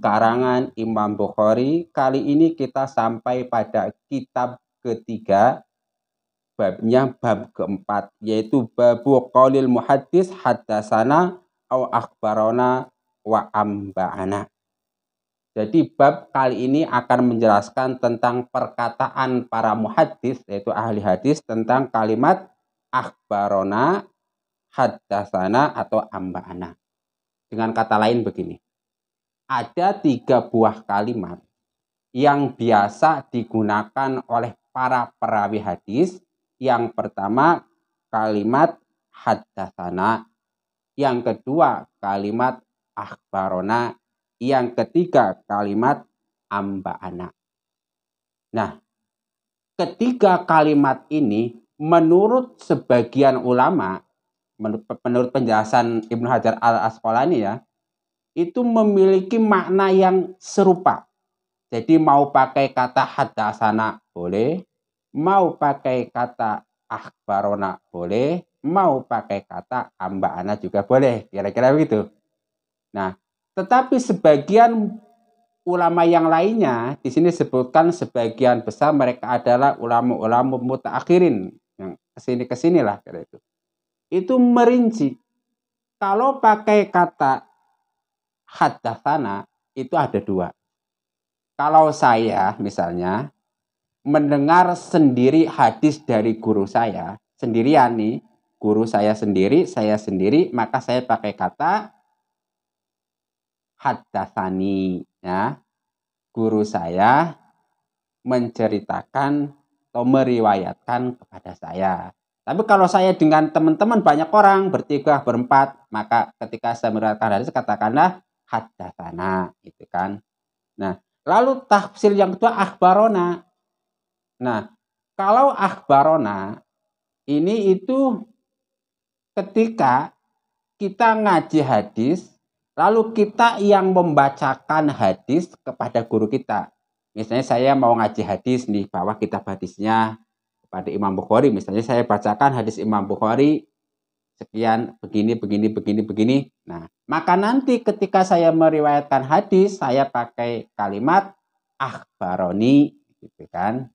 karangan Imam Bukhari. Kali ini kita sampai pada kitab ketiga babnya bab keempat yaitu babu qalil muhaddis hadasana au akbarona wa amba'ana. Jadi bab kali ini akan menjelaskan tentang perkataan para muhaddis yaitu ahli hadis tentang kalimat akbarona hadasana atau amba'ana. Dengan kata lain begini ada tiga buah kalimat yang biasa digunakan oleh para perawi hadis. Yang pertama kalimat haddasana, yang kedua kalimat akhbarona, yang ketiga kalimat amba'ana. Nah, ketiga kalimat ini menurut sebagian ulama menurut, penjelasan Ibnu Hajar Al Asqalani ya, itu memiliki makna yang serupa. Jadi mau pakai kata hadasana boleh, mau pakai kata akbarona boleh, mau pakai kata amba'ana juga boleh, kira-kira begitu. Nah, tetapi sebagian ulama yang lainnya di sini sebutkan sebagian besar mereka adalah ulama-ulama mutaakhirin yang kesini kesinilah kira itu. Itu merinci. Kalau pakai kata hadasana itu ada dua. Kalau saya misalnya mendengar sendiri hadis dari guru saya, sendirian nih, guru saya sendiri, saya sendiri, maka saya pakai kata hadasani ya. Guru saya menceritakan atau meriwayatkan kepada saya. Tapi kalau saya dengan teman-teman banyak orang bertiga berempat, maka ketika saya meriwayatkan hadis katakanlah haddatsana gitu kan. Nah, lalu tafsir yang kedua akhbarona. Nah, kalau akhbarona ini itu ketika kita ngaji hadis lalu kita yang membacakan hadis kepada guru kita. Misalnya saya mau ngaji hadis nih bawah kitab hadisnya kepada Imam Bukhari. Misalnya saya bacakan hadis Imam Bukhari sekian begini begini begini begini. Nah, maka nanti ketika saya meriwayatkan hadis, saya pakai kalimat akhbaroni gitu kan.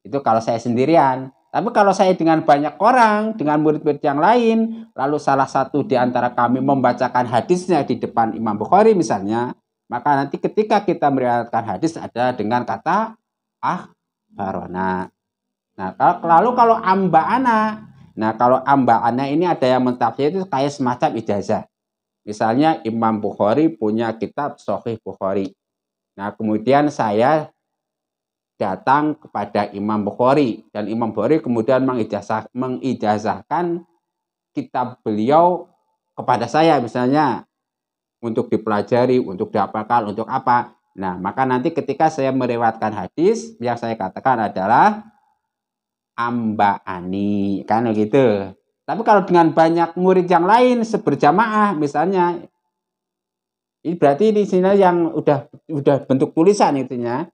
Itu kalau saya sendirian. Tapi kalau saya dengan banyak orang, dengan murid-murid yang lain, lalu salah satu di antara kami membacakan hadisnya di depan Imam Bukhari misalnya, maka nanti ketika kita meriwayatkan hadis ada dengan kata akhbarona. Nah, lalu kalau amba ana Nah, kalau ambaannya ini ada yang mentafsir itu kayak semacam ijazah. Misalnya Imam Bukhari punya kitab Sahih Bukhari. Nah, kemudian saya datang kepada Imam Bukhari dan Imam Bukhari kemudian mengijazah, mengijazahkan kitab beliau kepada saya misalnya untuk dipelajari, untuk diapakan, untuk apa. Nah, maka nanti ketika saya merewatkan hadis, yang saya katakan adalah ambaani kan gitu Tapi kalau dengan banyak murid yang lain seberjamaah misalnya ini berarti di sini yang udah udah bentuk tulisan itunya.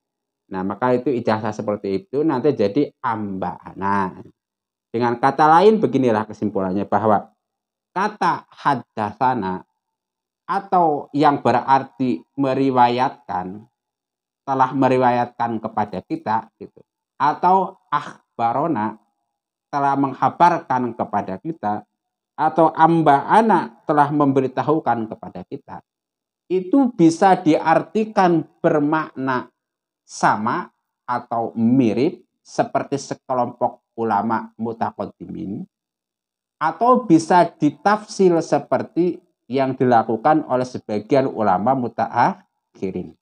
Nah, maka itu ijazah seperti itu nanti jadi ambaana. Dengan kata lain beginilah kesimpulannya bahwa kata hadasana atau yang berarti meriwayatkan telah meriwayatkan kepada kita gitu atau Barona telah menghabarkan kepada kita atau amba anak telah memberitahukan kepada kita itu bisa diartikan bermakna sama atau mirip seperti sekelompok ulama mutakotimin atau bisa ditafsir seperti yang dilakukan oleh sebagian ulama mutaakhirin.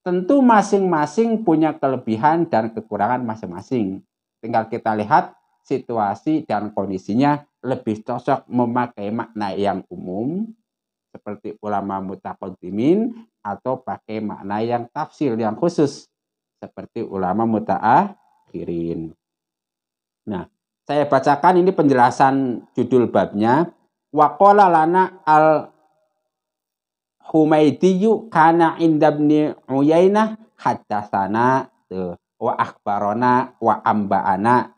Tentu masing-masing punya kelebihan dan kekurangan masing-masing. Tinggal kita lihat situasi dan kondisinya lebih cocok memakai makna yang umum seperti ulama mutaqaddimin atau pakai makna yang tafsir yang khusus seperti ulama mutaakhirin. Nah, saya bacakan ini penjelasan judul babnya. Waqala lana al humaidiyu kana indabni Uyainah haddasana. Tuh wa akbarona wa amba'ana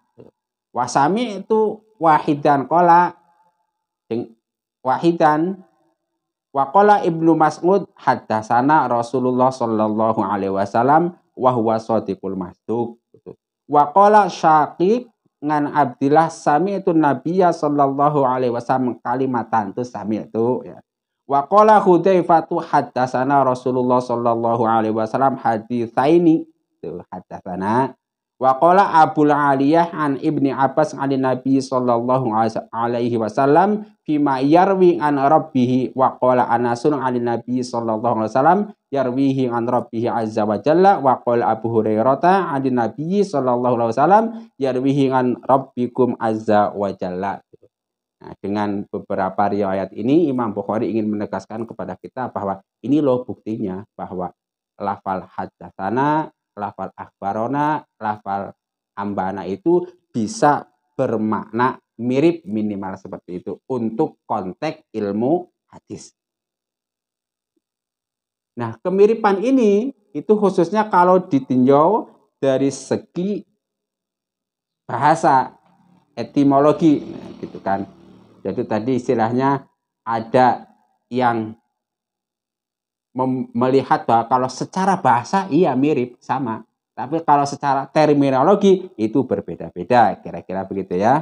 wasami itu wahidan kola wahidan Wakola ibnu Mas'ud hadasana Rasulullah sallallahu Alaihi Wasallam wahwa sodikul gitu. wa kola syakik ngan Abdillah sami itu Nabiya Shallallahu Alaihi Wasallam kalimatan itu sami itu. Ya. Wakola Hudayfatu hadasana Rasulullah sallallahu Alaihi Wasallam hadithaini gitu hadatsana wa qala Abul Aliyah an Ibni Abbas an Nabi sallallahu alaihi wasallam fima yarwi an rabbih wa qala Anasun an Nabi sallallahu alaihi wasallam yarwihi an rabbih azza wa jalla wa qala Abu Hurairah an Nabi sallallahu alaihi wasallam yarwihi an rabbikum azza wa jalla Nah, dengan beberapa riwayat ini Imam Bukhari ingin menegaskan kepada kita bahwa ini loh buktinya bahwa lafal hadatsana lafal akbarona, lafal ambana itu bisa bermakna mirip minimal seperti itu untuk konteks ilmu hadis. Nah, kemiripan ini itu khususnya kalau ditinjau dari segi bahasa etimologi nah, gitu kan. Jadi tadi istilahnya ada yang melihat bahwa kalau secara bahasa iya mirip sama, tapi kalau secara terminologi itu berbeda-beda, kira-kira begitu ya.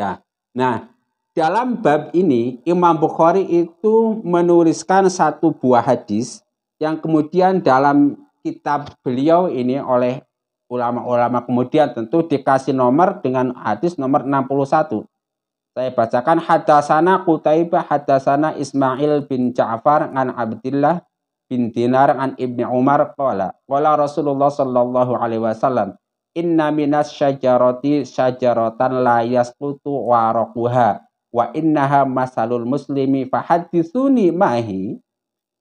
Nah, nah dalam bab ini Imam Bukhari itu menuliskan satu buah hadis yang kemudian dalam kitab beliau ini oleh ulama-ulama kemudian tentu dikasih nomor dengan hadis nomor 61. Saya bacakan hadasana Qutaibah hadasana Ismail bin Ja'far an Abdullah bin Dinar an Ibni Umar kola qala Rasulullah sallallahu alaihi wasallam inna minas syajarati syajaratan la yasqutu waraquha wa innaha masalul muslimi fahadithuni mahi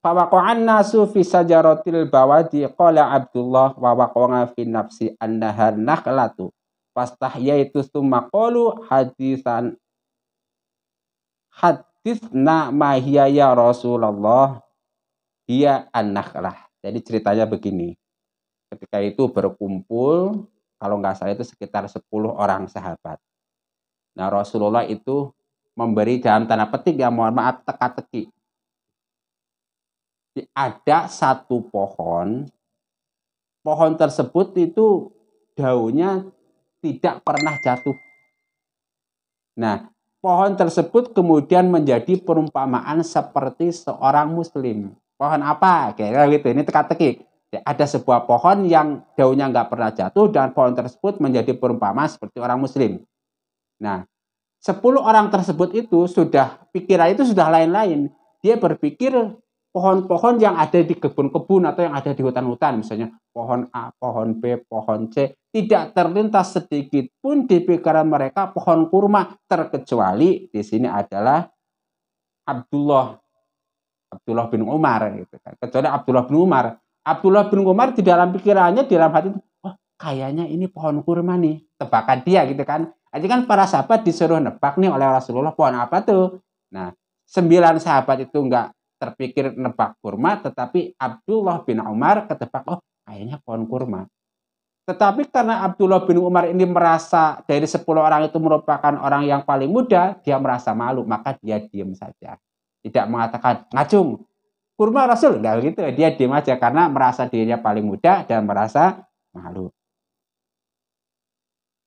fawaqa'an nasu fi sajaratil bawadi kola Abdullah wa waqa'a fi nafsi annaha nakhlatu fastahyaitu tsumma qalu hadisan hadis mahiya ya Rasulullah dia anaklah Jadi ceritanya begini. Ketika itu berkumpul, kalau nggak salah itu sekitar 10 orang sahabat. Nah Rasulullah itu memberi dalam tanah petik ya mohon maaf teka-teki. Ada satu pohon, pohon tersebut itu daunnya tidak pernah jatuh. Nah, pohon tersebut kemudian menjadi perumpamaan seperti seorang muslim. Pohon apa? Kayak gitu. Ini teka-teki. Ya, ada sebuah pohon yang daunnya nggak pernah jatuh dan pohon tersebut menjadi perumpamaan seperti orang muslim. Nah, 10 orang tersebut itu sudah pikiran itu sudah lain-lain. Dia berpikir pohon-pohon yang ada di kebun-kebun atau yang ada di hutan-hutan misalnya pohon A, pohon B, pohon C tidak terlintas sedikit pun di pikiran mereka pohon kurma terkecuali di sini adalah Abdullah Abdullah bin Umar gitu kan. Kecuali Abdullah bin Umar. Abdullah bin Umar di dalam pikirannya di dalam hati oh, kayaknya ini pohon kurma nih tebakan dia gitu kan. jadi kan para sahabat disuruh nebak nih oleh Rasulullah pohon apa tuh. Nah, sembilan sahabat itu enggak terpikir nebak kurma, tetapi Abdullah bin Umar ketebak, oh kayaknya pohon kurma. Tetapi karena Abdullah bin Umar ini merasa dari 10 orang itu merupakan orang yang paling muda, dia merasa malu, maka dia diam saja. Tidak mengatakan, ngacung, kurma Rasul. Nah gitu, dia diam aja karena merasa dirinya paling muda dan merasa malu.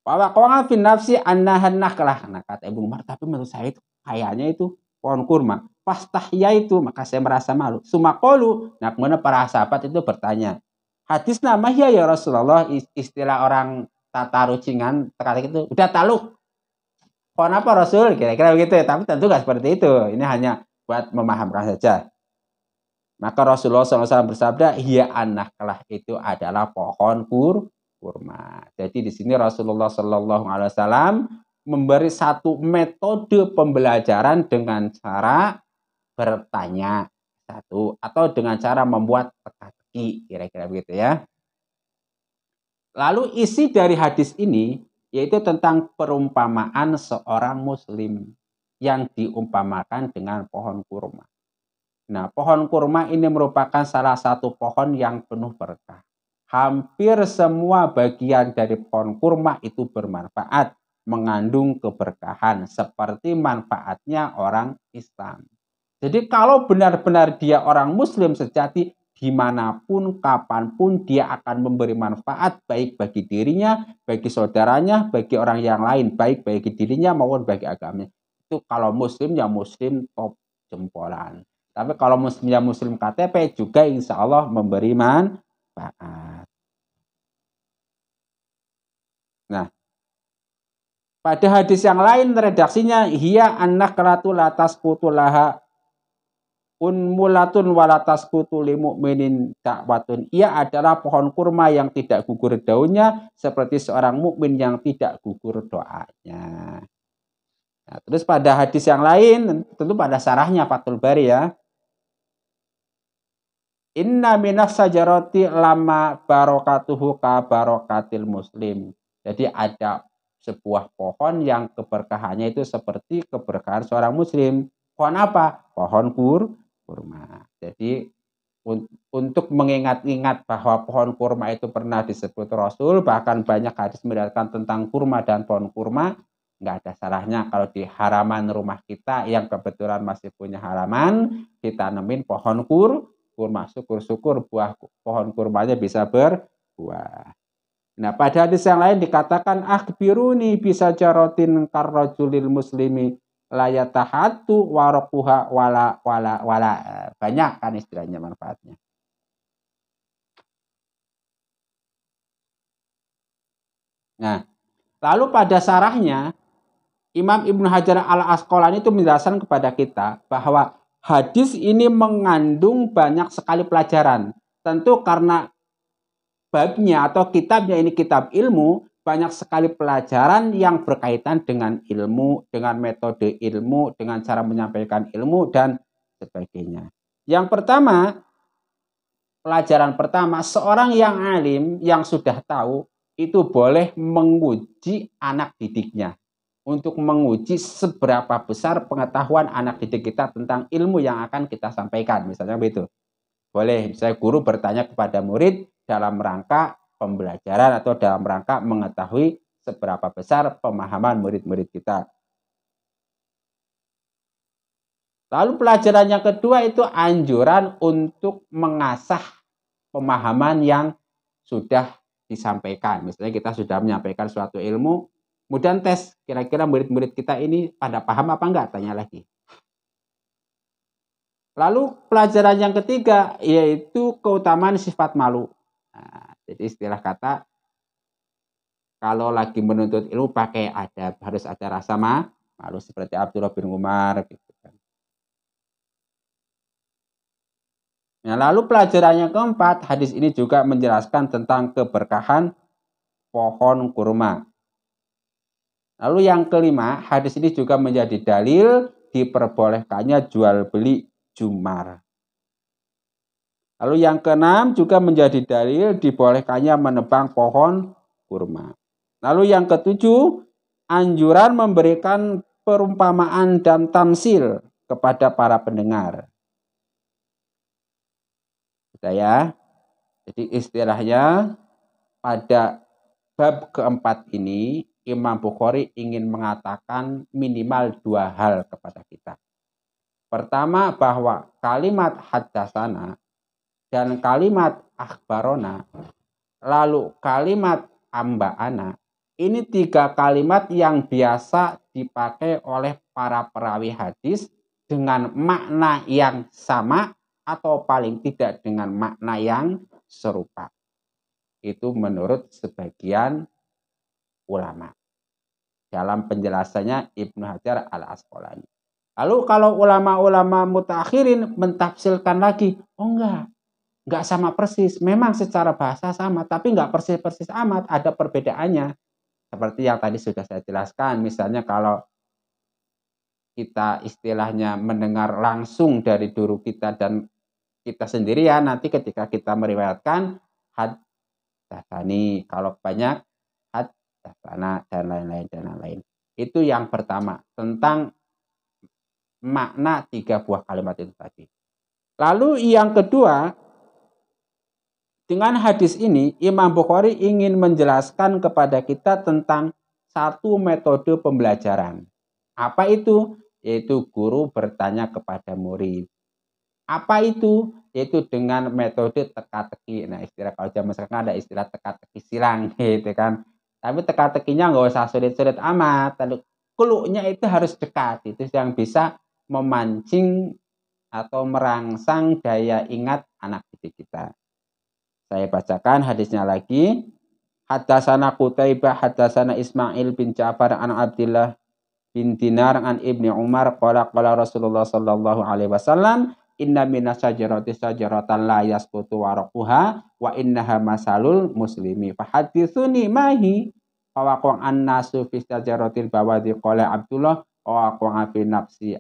Wawakongan fin nafsi annahan lah, Nah kata Ibu Umar, tapi menurut saya itu kayaknya itu pohon kurma. Pastahya itu, maka saya merasa malu. Sumakolu, nah kemudian para sahabat itu bertanya. Hadis nama ya ya Rasulullah, istilah orang tata tatarucingan, terkait itu, udah taluk. apa Rasul? Kira-kira begitu. Ya, tapi tentu gak seperti itu. Ini hanya buat memahamkan saja. Maka Rasulullah SAW bersabda, "Iya kelah itu adalah pohon kur kurma." Jadi di sini Rasulullah SAW memberi satu metode pembelajaran dengan cara bertanya satu atau dengan cara membuat teka-teki kira-kira begitu ya. Lalu isi dari hadis ini yaitu tentang perumpamaan seorang muslim yang diumpamakan dengan pohon kurma. Nah, pohon kurma ini merupakan salah satu pohon yang penuh berkah. Hampir semua bagian dari pohon kurma itu bermanfaat, mengandung keberkahan seperti manfaatnya orang Islam. Jadi kalau benar-benar dia orang muslim sejati, dimanapun, kapanpun dia akan memberi manfaat baik bagi dirinya, bagi saudaranya, bagi orang yang lain, baik bagi dirinya maupun bagi agamanya. Itu kalau muslim ya muslim top jempolan. Tapi kalau muslim ya muslim KTP juga insya Allah memberi manfaat. Nah, pada hadis yang lain redaksinya hia anak ratu latas putulaha unmulatun walatas kutuli mukminin dakwatun. Ia adalah pohon kurma yang tidak gugur daunnya seperti seorang mukmin yang tidak gugur doanya. Nah, terus pada hadis yang lain tentu pada sarahnya Fatul Bari ya. Inna minas sajaroti lama barokatuhu ka barokatil muslim. Jadi ada sebuah pohon yang keberkahannya itu seperti keberkahan seorang muslim. Pohon apa? Pohon kur, kurma. Jadi un untuk mengingat-ingat bahwa pohon kurma itu pernah disebut Rasul, bahkan banyak hadis mendatangkan tentang kurma dan pohon kurma, nggak ada salahnya kalau di halaman rumah kita yang kebetulan masih punya halaman, kita nemin pohon kur, kurma syukur-syukur buah pohon kurmanya bisa berbuah. Nah, pada hadis yang lain dikatakan akbiruni bisa jarotin karrojulil muslimi layatahatu warokuha wala wala wala banyak kan istilahnya manfaatnya nah lalu pada sarahnya Imam Ibnu Hajar al Asqalani itu menjelaskan kepada kita bahwa hadis ini mengandung banyak sekali pelajaran tentu karena babnya atau kitabnya ini kitab ilmu banyak sekali pelajaran yang berkaitan dengan ilmu, dengan metode ilmu, dengan cara menyampaikan ilmu, dan sebagainya. Yang pertama, pelajaran pertama, seorang yang alim, yang sudah tahu, itu boleh menguji anak didiknya. Untuk menguji seberapa besar pengetahuan anak didik kita tentang ilmu yang akan kita sampaikan. Misalnya begitu. Boleh, Saya guru bertanya kepada murid dalam rangka pembelajaran atau dalam rangka mengetahui seberapa besar pemahaman murid-murid kita. Lalu pelajaran yang kedua itu anjuran untuk mengasah pemahaman yang sudah disampaikan. Misalnya kita sudah menyampaikan suatu ilmu, kemudian tes kira-kira murid-murid kita ini pada paham apa enggak? Tanya lagi. Lalu pelajaran yang ketiga yaitu keutamaan sifat malu. Jadi istilah kata kalau lagi menuntut ilmu pakai adab, harus ada rasa ma, malu seperti Abdullah bin Umar gitu Nah, lalu pelajarannya keempat, hadis ini juga menjelaskan tentang keberkahan pohon kurma. Lalu yang kelima, hadis ini juga menjadi dalil diperbolehkannya jual beli jumar. Lalu yang keenam juga menjadi dalil dibolehkannya menebang pohon kurma. Lalu yang ketujuh, anjuran memberikan perumpamaan dan tamsil kepada para pendengar. Sudah ya. Jadi istilahnya pada bab keempat ini Imam Bukhari ingin mengatakan minimal dua hal kepada kita. Pertama bahwa kalimat hadasana dan kalimat akbarona, lalu kalimat ambaana, ini tiga kalimat yang biasa dipakai oleh para perawi hadis dengan makna yang sama atau paling tidak dengan makna yang serupa. Itu menurut sebagian ulama. Dalam penjelasannya Ibnu Hajar al-Asqalani. Lalu kalau ulama-ulama mutakhirin mentafsirkan lagi, oh enggak, nggak sama persis. Memang secara bahasa sama, tapi nggak persis-persis amat. Ada perbedaannya. Seperti yang tadi sudah saya jelaskan, misalnya kalau kita istilahnya mendengar langsung dari guru kita dan kita sendirian, nanti ketika kita meriwayatkan, had dasani, kalau banyak, had dasana, dan lain-lain, dan lain-lain. Itu yang pertama, tentang makna tiga buah kalimat itu tadi. Lalu yang kedua, dengan hadis ini, Imam Bukhari ingin menjelaskan kepada kita tentang satu metode pembelajaran. Apa itu? Yaitu guru bertanya kepada murid. Apa itu? Yaitu dengan metode teka-teki. Nah, istilah kalau zaman sekarang kan ada istilah teka-teki silang gitu kan. Tapi teka-tekinya nggak usah sulit-sulit amat. keluknya itu harus dekat. Itu yang bisa memancing atau merangsang daya ingat anak didik kita. Saya bacakan hadisnya lagi. Hadasana Qutaibah, hadasana Ismail bin Ja'far an Abdullah bin Dinar an Ibni Umar qala qala Rasulullah sallallahu alaihi wasallam inna minas sajarati sajaratan la yasqutu waraquha wa innaha masalul muslimi fahadithuni mahi fawaqong annasu fi sajaratil bawadi qala Abdullah waqa'a fi nafsi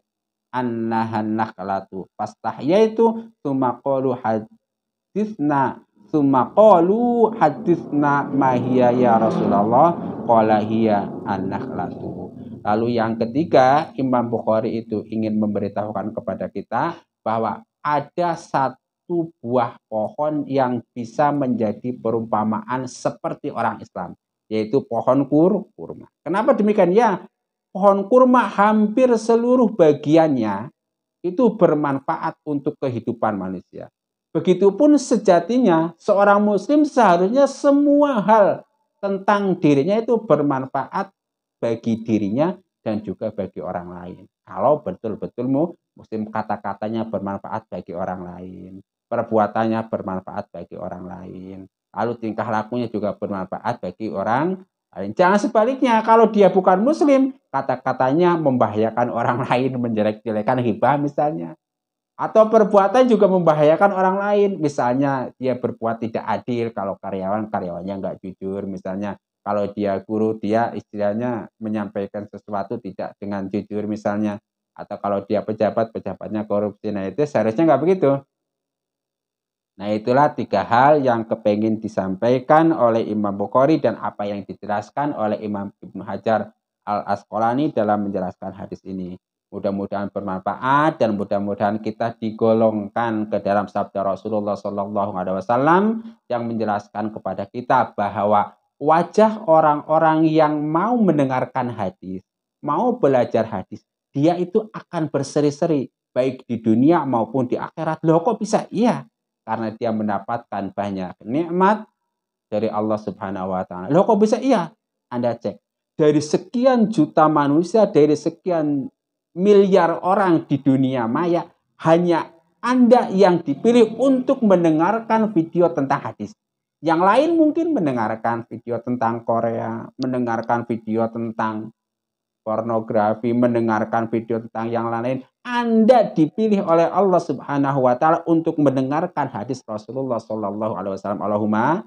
annahan nakhlatu fastahyaitu tsumma qalu hadithna Summa hadisna mahiya ya Rasulullah qala hiya an-nakhlatu. Lalu yang ketiga Imam Bukhari itu ingin memberitahukan kepada kita bahwa ada satu buah pohon yang bisa menjadi perumpamaan seperti orang Islam yaitu pohon kur kurma. Kenapa demikian ya? Pohon kurma hampir seluruh bagiannya itu bermanfaat untuk kehidupan manusia. Begitupun sejatinya seorang muslim seharusnya semua hal tentang dirinya itu bermanfaat bagi dirinya dan juga bagi orang lain. Kalau betul-betul muslim kata-katanya bermanfaat bagi orang lain, perbuatannya bermanfaat bagi orang lain, lalu tingkah lakunya juga bermanfaat bagi orang lain. Jangan sebaliknya, kalau dia bukan muslim, kata-katanya membahayakan orang lain, menjelek-jelekan hibah misalnya. Atau perbuatan juga membahayakan orang lain. Misalnya dia berbuat tidak adil kalau karyawan karyawannya nggak jujur. Misalnya kalau dia guru dia istilahnya menyampaikan sesuatu tidak dengan jujur misalnya. Atau kalau dia pejabat pejabatnya korupsi. Nah itu seharusnya nggak begitu. Nah itulah tiga hal yang kepengen disampaikan oleh Imam Bukhari dan apa yang dijelaskan oleh Imam Ibnu Hajar al Asqalani dalam menjelaskan hadis ini. Mudah-mudahan bermanfaat dan mudah-mudahan kita digolongkan ke dalam sabda Rasulullah Shallallahu Alaihi Wasallam yang menjelaskan kepada kita bahwa wajah orang-orang yang mau mendengarkan hadis, mau belajar hadis, dia itu akan berseri-seri baik di dunia maupun di akhirat. Loh kok bisa? Iya, karena dia mendapatkan banyak nikmat dari Allah Subhanahu wa taala. Loh kok bisa? Iya, Anda cek. Dari sekian juta manusia, dari sekian miliar orang di dunia maya, hanya Anda yang dipilih untuk mendengarkan video tentang hadis. Yang lain mungkin mendengarkan video tentang Korea, mendengarkan video tentang pornografi, mendengarkan video tentang yang lain. Anda dipilih oleh Allah Subhanahu wa taala untuk mendengarkan hadis Rasulullah sallallahu alaihi wasallam. Allahumma